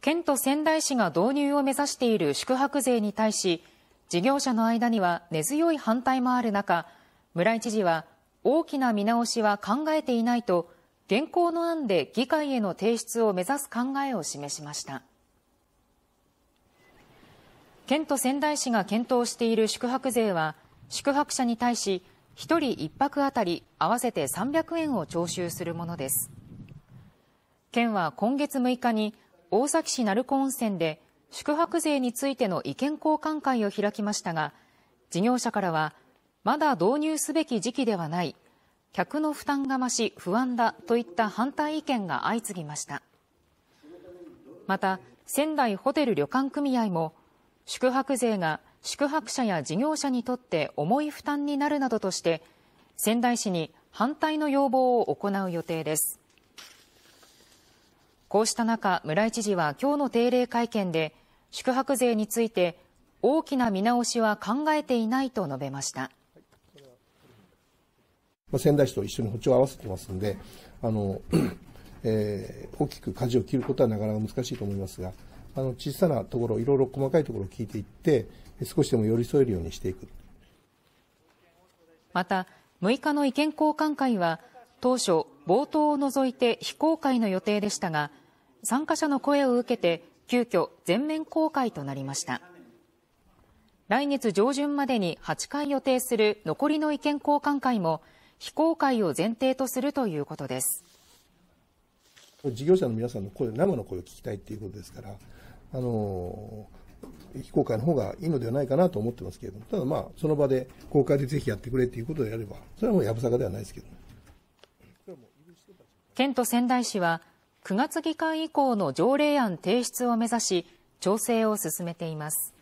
県と仙台市が導入を目指している宿泊税に対し、事業者の間には根強い反対もある中、村井知事は大きな見直しは考えていないと、現行の案で議会への提出を目指す考えを示しました。県と仙台市が検討している宿泊税は、宿泊者に対し、1人1泊あたり合わせて300円を徴収するものです。県は今月6日に大崎市鳴子温泉で宿泊税についての意見交換会を開きましたが事業者からはまだ導入すべき時期ではない客の負担が増し不安だといった反対意見が相次ぎましたまた仙台ホテル旅館組合も宿泊税が宿泊者や事業者にとって重い負担になるなどとして仙台市に反対の要望を行う予定ですこうした中、村井知事は今日の定例会見で、宿泊税について、大きな見直しは考えていないと述べました。仙台市と一緒に歩調を合わせてますんで、あの、えー、大きく舵を切ることはなかなか難しいと思いますが、あの小さなところ、いろいろ細かいところを聞いていって、少しでも寄り添えるようにしていく。また、6日の意見交換会は、当初、冒頭を除いて非公開の予定でしたが、参加者の声を受けて急遽全面公開となりました来月上旬までに8回予定する残りの意見交換会も非公開を前提とするということです事業者の皆さんの声生の声を聞きたいということですからあの非公開の方がいいのではないかなと思ってますけれどもただまあその場で公開でぜひやってくれということであればそれはもうやぶさかではないですけど、県と仙台市は9月議会以降の条例案提出を目指し調整を進めています